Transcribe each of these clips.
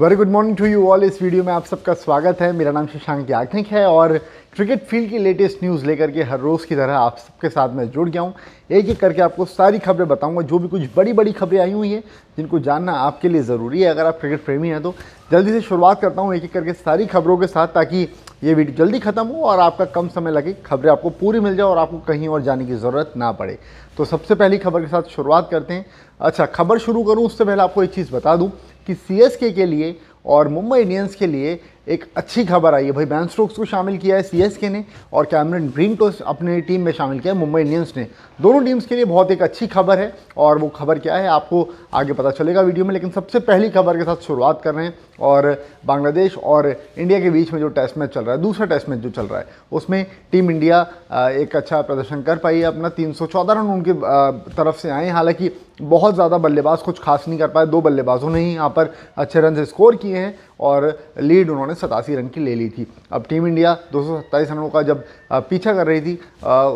very good morning to you all इस video में आप सबका स्वागत है मेरा नाम शशांक याग्निक है और क्रिकेट फील्ड की लेटेस्ट न्यूज़ लेकर के हर रोज़ की तरह आप सबके साथ मैं जुड़ गया हूँ एक एक करके आपको सारी खबरें बताऊँगा जो भी कुछ बड़ी बड़ी खबरें आई हुई हैं जिनको जानना आपके लिए ज़रूरी है अगर आप क्रिकेट प्रेमी हैं तो जल्दी से शुरुआत करता हूँ एक एक करके सारी खबरों के साथ ताकि ये वीडियो जल्दी ख़त्म हो और आपका कम समय लगे खबरें आपको पूरी मिल जाए और आपको कहीं और जाने की ज़रूरत ना पड़े तो सबसे पहली खबर के साथ शुरुआत करते हैं अच्छा खबर शुरू करूँ उससे पहले आपको एक चीज़ बता दूँ कि सी के लिए और मुंबई इंडियंस के लिए एक अच्छी खबर आई है भाई बैन स्टोक्स को शामिल किया है सीएसके ने और कैमरन ग्रीन को अपनी टीम में शामिल किया है मुंबई इंडियंस ने दोनों टीम्स के लिए बहुत एक अच्छी खबर है और वो खबर क्या है आपको आगे पता चलेगा वीडियो में लेकिन सबसे पहली खबर के साथ शुरुआत कर रहे हैं और बांग्लादेश और इंडिया के बीच में जो टेस्ट मैच चल रहा है दूसरा टेस्ट मैच जो चल रहा है उसमें टीम इंडिया एक अच्छा प्रदर्शन कर पाई है अपना तीन रन उनके तरफ से आए हालांकि बहुत ज़्यादा बल्लेबाज कुछ खास नहीं कर पाए दो बल्लेबाजों ने ही यहाँ पर अच्छे रन स्कोर किए हैं और लीड उन्होंने ने सतासी रन की ले ली थी अब टीम इंडिया दो रनों का जब पीछा कर रही थी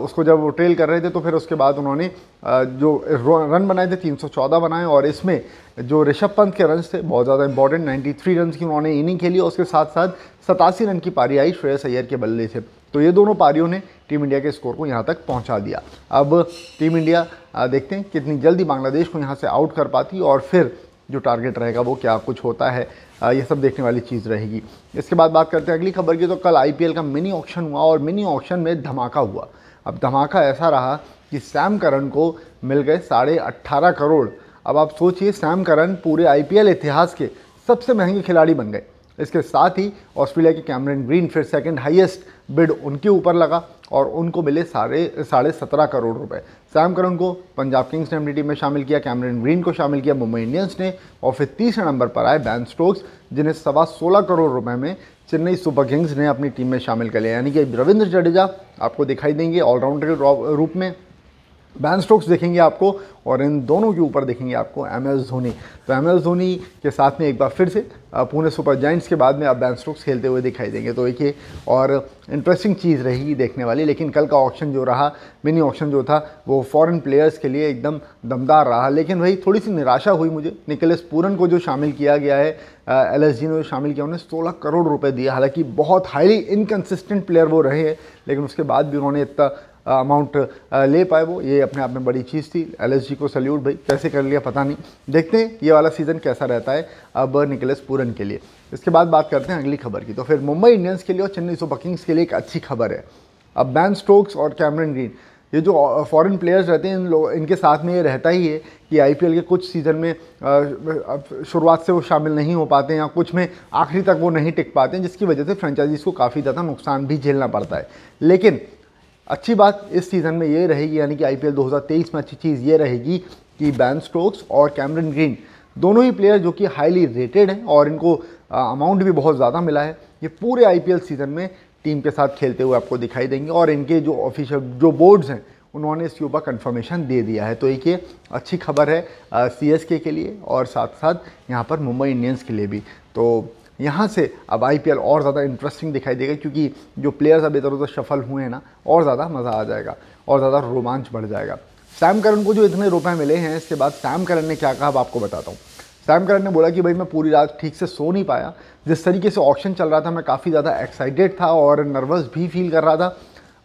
उसको जब वो ट्रेल कर रहे थे तो फिर उसके बाद उन्होंने जो रन बनाए थे 314 बनाए और इसमें जो ऋषभ पंत के रन थे बहुत ज़्यादा इंपॉर्टेंट 93 रन की उन्होंने इनिंग खेली और उसके साथ साथ सतासी रन की पारी आई श्रेयस अय्यर के बल्ले से तो ये दोनों पारियों ने टीम इंडिया के स्कोर को यहाँ तक पहुँचा दिया अब टीम इंडिया देखते हैं कितनी जल्दी बांग्लादेश को यहाँ से आउट कर पाती और फिर जो टारगेट रहेगा वो क्या कुछ होता है ये सब देखने वाली चीज़ रहेगी इसके बाद बात करते हैं अगली खबर की तो कल आई का मिनी ऑक्शन हुआ और मिनी ऑक्शन में धमाका हुआ अब धमाका ऐसा रहा कि सैम करण को मिल गए साढ़े अट्ठारह करोड़ अब आप सोचिए सैम करण पूरे आईपीएल इतिहास के सबसे महंगे खिलाड़ी बन गए इसके साथ ही ऑस्ट्रेलिया के कैमरन ग्रीन फिर सेकंड हाईएस्ट बिड उनके ऊपर लगा और उनको मिले साढ़े साढ़े सत्रह करोड़ रुपए सैम करन को पंजाब किंग्स ने अपनी टीम में शामिल किया कैमरन ग्रीन को शामिल किया मुंबई इंडियंस ने और फिर तीसरे नंबर पर आए बैन स्टोक्स जिन्हें सवा सोलह करोड़ रुपए में चेन्नई सुपर किंग्स ने अपनी टीम में शामिल कर लिया यानी कि रविंद्र जडेजा आपको दिखाई देंगे ऑलराउंडर के रूप में बैन स्ट्रोक्स देखेंगे आपको और इन दोनों के ऊपर देखेंगे आपको एम एस धोनी तो एम एस धोनी के साथ में एक बार फिर से पुणे सुपर जाइंट्स के बाद में आप बैन स्ट्रोक्स खेलते हुए दिखाई देंगे तो एक और इंटरेस्टिंग चीज़ रहेगी देखने वाली लेकिन कल का ऑप्शन जो रहा मिनी ऑप्शन जो था वो फॉरेन प्लेयर्स के लिए एकदम दमदार रहा लेकिन वही थोड़ी सी निराशा हुई मुझे निकलस पूरन को जो शामिल किया गया है एल एस जी ने शामिल किया उन्हें सोलह करोड़ रुपये दिया हालांकि बहुत हाईली इनकन्सिस्टेंट प्लेयर वो रहे हैं लेकिन उसके बाद भी उन्होंने इतना अमाउंट uh, ले पाए वो ये अपने आप में बड़ी चीज़ थी एल को सल्यूट भाई कैसे कर लिया पता नहीं देखते हैं ये वाला सीज़न कैसा रहता है अब निकलस पूरन के लिए इसके बाद बात करते हैं अगली खबर की तो फिर मुंबई इंडियंस के लिए और चेन्नई सुपर किंग्स के लिए एक अच्छी खबर है अब बैन स्टोक्स और कैमरन ग्रीन ये जो फॉरेन प्लेयर्स रहते हैं इन लोग इनके साथ में ये रहता ही है कि आईपीएल के कुछ सीज़न में शुरुआत से वो शामिल नहीं हो पाते हैं या कुछ में आखिरी तक वो नहीं टिक पाते हैं जिसकी वजह से फ्रेंचाइजीज़ को काफ़ी ज़्यादा नुकसान भी झेलना पड़ता है लेकिन अच्छी बात इस सीज़न में ये रहेगी यानी कि आईपीएल 2023 में अच्छी चीज़ ये रहेगी कि बैन स्ट्रोक्स और कैमरन ग्रीन दोनों ही प्लेयर जो कि हाईली रेटेड हैं और इनको अमाउंट भी बहुत ज़्यादा मिला है ये पूरे आईपीएल सीज़न में टीम के साथ खेलते हुए आपको दिखाई देंगे और इनके जो ऑफिशियल जो बोर्ड्स हैं उन्होंने इसके ऊपर कन्फर्मेशन दे दिया है तो एक ये अच्छी खबर है सी के लिए और साथ साथ यहाँ पर मुंबई इंडियंस के लिए भी तो यहाँ से अब आई और ज़्यादा इंटरेस्टिंग दिखाई देगा क्योंकि जो प्लेयर्स अब इधर उधर सफल हुए हैं ना और ज़्यादा मज़ा आ जाएगा और ज़्यादा रोमांच बढ़ जाएगा सैम करन को जो इतने रुपए मिले हैं इसके बाद सैम करन ने क्या कहा अब आपको बताता हूँ सैम करन ने बोला कि भाई मैं पूरी रात ठीक से सो नहीं पाया जिस तरीके से ऑप्शन चल रहा था मैं काफ़ी ज़्यादा एक्साइटेड था और नर्वस भी फील कर रहा था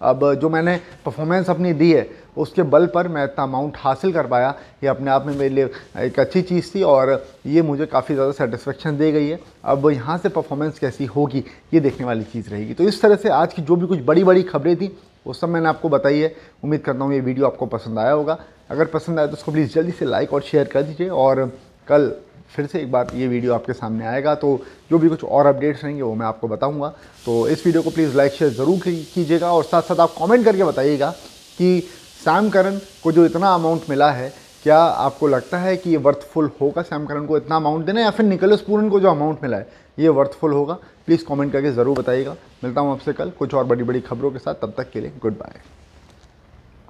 अब जो मैंने परफॉर्मेंस अपनी दी है उसके बल पर मैं इतना अमाउंट हासिल कर पाया ये अपने आप में मेरे लिए एक अच्छी चीज़ थी और ये मुझे काफ़ी ज़्यादा सेटिस्फेक्शन दे गई है अब यहाँ से परफॉर्मेंस कैसी होगी ये देखने वाली चीज़ रहेगी तो इस तरह से आज की जो भी कुछ बड़ी बड़ी खबरें थी वो सब मैंने आपको बताई है उम्मीद करता हूँ ये वीडियो आपको पसंद आया होगा अगर पसंद आया तो उसको प्लीज़ जल्दी से लाइक और शेयर कर दीजिए और कल फिर से एक बार ये वीडियो आपके सामने आएगा तो जो भी कुछ और अपडेट्स रहेंगे वो मैं आपको बताऊँगा तो इस वीडियो को प्लीज़ लाइक शेयर ज़रूर कीजिएगा और साथ साथ आप कॉमेंट करके बताइएगा कि सैम करन को जो इतना अमाउंट मिला है क्या आपको लगता है कि ये वर्थफुल होगा सैम करन को इतना अमाउंट देना या फिर निकलस पूरन को जो अमाउंट मिला है ये वर्थफुल होगा प्लीज़ कॉमेंट करके ज़रूर बताइएगा मिलता हूँ आपसे कल कुछ और बड़ी बड़ी खबरों के साथ तब तक के लिए गुड बाय